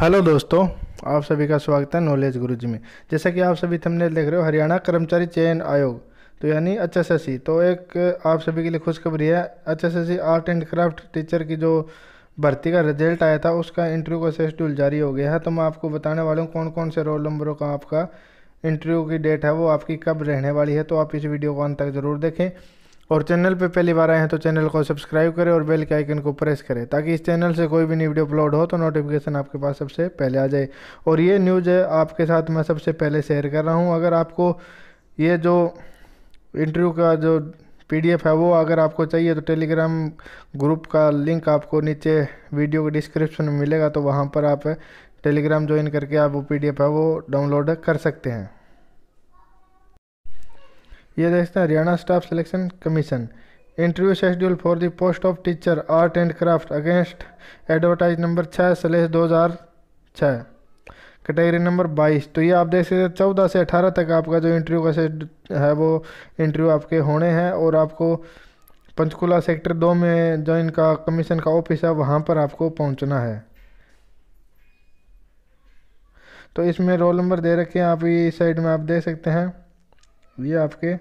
hello दोस्तों आप सभी का स्वागत है नॉलेज गुरु जी में जैसा कि आप सभी थंबनेल देख रहे हो हरियाणा कर्मचारी चयन आयोग तो यानी एच एस एस सी तो एक आप सभी के लिए खुशखबरी है H S S C art and craft teacher की जो भर्ती का रिजल्ट आया था उसका इंटरव्यू का शेड्यूल जारी हो गया है तो मैं आपको बताने वाला हूँ कौन कौन से रोल नंबरों का आपका इंटरव्यू की डेट है वो आपकी कब रहने वाली है तो आप इस वीडियो को अंत तक ज़रूर देखें और चैनल पे पहली बार आए हैं तो चैनल को सब्सक्राइब करें और बेल के आइकन को प्रेस करें ताकि इस चैनल से कोई भी नई वीडियो अपलोड हो तो नोटिफिकेशन आपके पास सबसे पहले आ जाए और ये न्यूज़ है आपके साथ मैं सबसे पहले शेयर कर रहा हूँ अगर आपको ये जो इंटरव्यू का जो पीडीएफ है वो अगर आपको चाहिए तो टेलीग्राम ग्रुप का लिंक आपको नीचे वीडियो के डिस्क्रिप्शन में मिलेगा तो वहाँ पर आप टेलीग्राम ज्वाइन करके आप वो पीडीएफ है वो डाउनलोड कर सकते हैं ये देखते हैं Haryana staff selection commission interview schedule for the post of teacher art and craft against advertise number छः सलेस दो हज़ार छः कैटेगरी नंबर बाईस तो ये आप देख सकते हैं चौदह से अठारह तक आपका जो इंटरव्यू का सेट है वो इंटरव्यू आपके होने हैं और आपको पंचकुला सेक्टर दो में जो इनका कमीशन का ऑफिस है वहाँ पर आपको पहुँचना है तो इसमें रोल नंबर दे रखे हैं आप ये साइड में आप दे सकते हैं ये आपके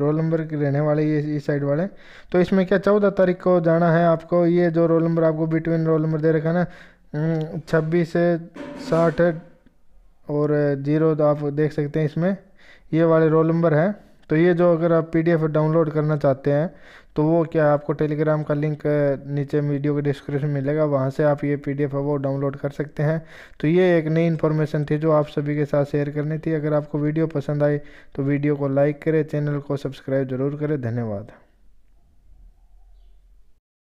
रोल नंबर के रहने वाले ये इस साइड वाले तो इसमें क्या चौदह तारीख को जाना है आपको ये जो रोल नंबर आपको बिटवीन रोल नंबर दे रखा है ना हम्म, छब्बीस साठ और जीरो तो आप देख सकते हैं इसमें ये वाले रोल नंबर हैं तो ये जो अगर आप पी डाउनलोड करना चाहते हैं तो वो क्या आपको टेलीग्राम का लिंक नीचे वीडियो के डिस्क्रिप्शन में मिलेगा वहाँ से आप ये पी है वो डाउनलोड कर सकते हैं तो ये एक नई इन्फॉर्मेशन थी जो आप सभी के साथ शेयर करनी थी अगर आपको वीडियो पसंद आई तो वीडियो को लाइक करें चैनल को सब्सक्राइब ज़रूर करें धन्यवाद